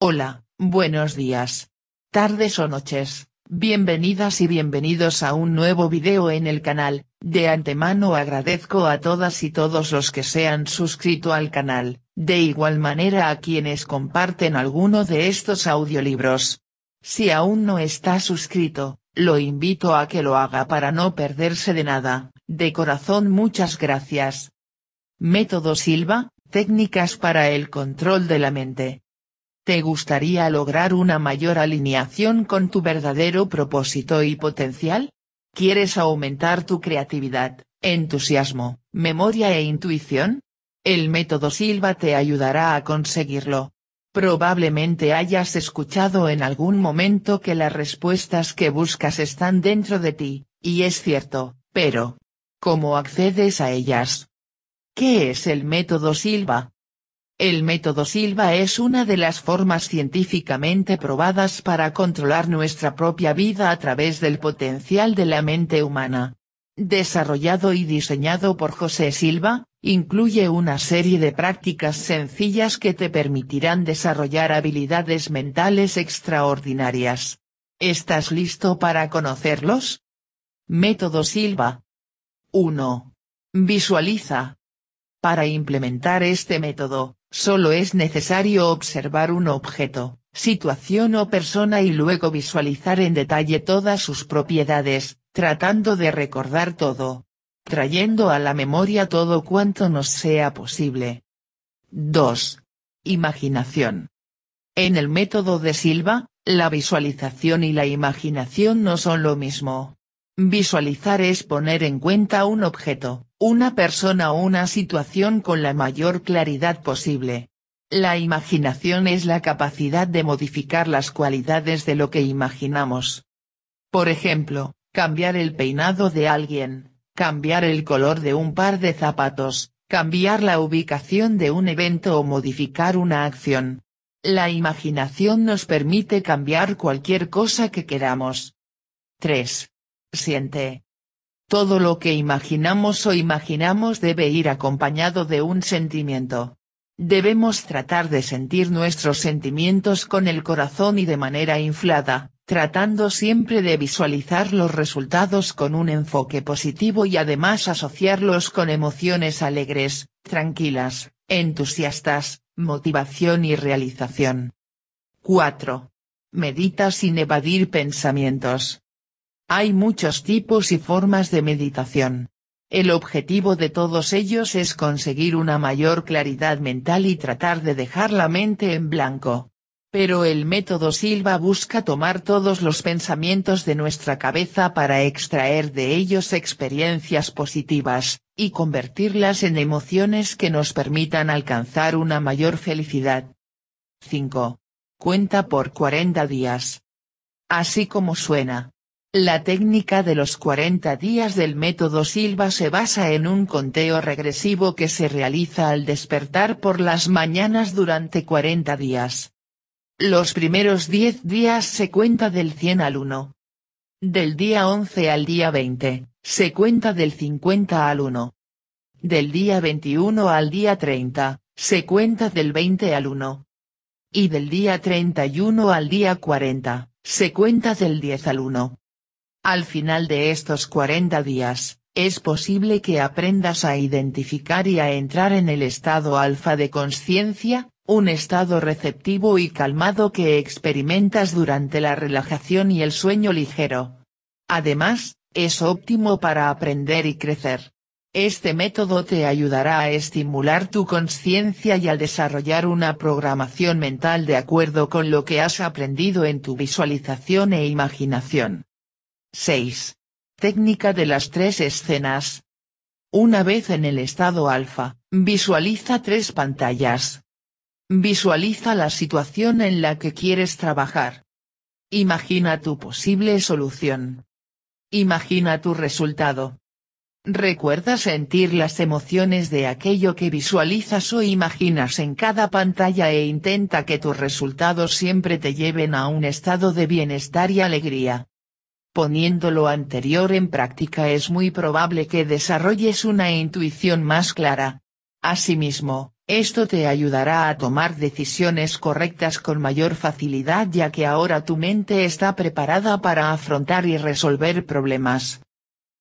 Hola, buenos días. Tardes o noches, bienvenidas y bienvenidos a un nuevo video en el canal, de antemano agradezco a todas y todos los que se han suscrito al canal, de igual manera a quienes comparten alguno de estos audiolibros. Si aún no está suscrito, lo invito a que lo haga para no perderse de nada, de corazón muchas gracias. Método Silva, técnicas para el control de la mente te gustaría lograr una mayor alineación con tu verdadero propósito y potencial? ¿Quieres aumentar tu creatividad, entusiasmo, memoria e intuición? El método Silva te ayudará a conseguirlo. Probablemente hayas escuchado en algún momento que las respuestas que buscas están dentro de ti, y es cierto, pero, ¿cómo accedes a ellas? ¿Qué es el método Silva? El método Silva es una de las formas científicamente probadas para controlar nuestra propia vida a través del potencial de la mente humana. Desarrollado y diseñado por José Silva, incluye una serie de prácticas sencillas que te permitirán desarrollar habilidades mentales extraordinarias. ¿Estás listo para conocerlos? Método Silva. 1. Visualiza. Para implementar este método, Solo es necesario observar un objeto, situación o persona y luego visualizar en detalle todas sus propiedades, tratando de recordar todo. Trayendo a la memoria todo cuanto nos sea posible. 2. Imaginación. En el método de Silva, la visualización y la imaginación no son lo mismo. Visualizar es poner en cuenta un objeto, una persona o una situación con la mayor claridad posible. La imaginación es la capacidad de modificar las cualidades de lo que imaginamos. Por ejemplo, cambiar el peinado de alguien, cambiar el color de un par de zapatos, cambiar la ubicación de un evento o modificar una acción. La imaginación nos permite cambiar cualquier cosa que queramos. 3. Siente. Todo lo que imaginamos o imaginamos debe ir acompañado de un sentimiento. Debemos tratar de sentir nuestros sentimientos con el corazón y de manera inflada, tratando siempre de visualizar los resultados con un enfoque positivo y además asociarlos con emociones alegres, tranquilas, entusiastas, motivación y realización. 4. Medita sin evadir pensamientos. Hay muchos tipos y formas de meditación. El objetivo de todos ellos es conseguir una mayor claridad mental y tratar de dejar la mente en blanco. Pero el método Silva busca tomar todos los pensamientos de nuestra cabeza para extraer de ellos experiencias positivas, y convertirlas en emociones que nos permitan alcanzar una mayor felicidad. 5. Cuenta por 40 días. Así como suena, la técnica de los 40 días del método Silva se basa en un conteo regresivo que se realiza al despertar por las mañanas durante 40 días. Los primeros 10 días se cuenta del 100 al 1. Del día 11 al día 20, se cuenta del 50 al 1. Del día 21 al día 30, se cuenta del 20 al 1. Y del día 31 al día 40, se cuenta del 10 al 1. Al final de estos 40 días, es posible que aprendas a identificar y a entrar en el estado alfa de conciencia, un estado receptivo y calmado que experimentas durante la relajación y el sueño ligero. Además, es óptimo para aprender y crecer. Este método te ayudará a estimular tu conciencia y a desarrollar una programación mental de acuerdo con lo que has aprendido en tu visualización e imaginación. 6. Técnica de las tres escenas. Una vez en el estado alfa, visualiza tres pantallas. Visualiza la situación en la que quieres trabajar. Imagina tu posible solución. Imagina tu resultado. Recuerda sentir las emociones de aquello que visualizas o imaginas en cada pantalla e intenta que tus resultados siempre te lleven a un estado de bienestar y alegría. Poniendo lo anterior en práctica es muy probable que desarrolles una intuición más clara. Asimismo, esto te ayudará a tomar decisiones correctas con mayor facilidad ya que ahora tu mente está preparada para afrontar y resolver problemas.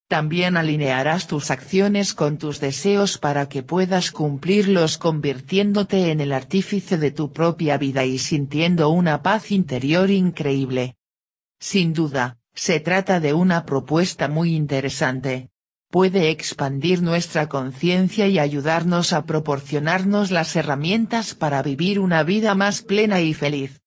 También alinearás tus acciones con tus deseos para que puedas cumplirlos convirtiéndote en el artífice de tu propia vida y sintiendo una paz interior increíble. Sin duda, se trata de una propuesta muy interesante. Puede expandir nuestra conciencia y ayudarnos a proporcionarnos las herramientas para vivir una vida más plena y feliz.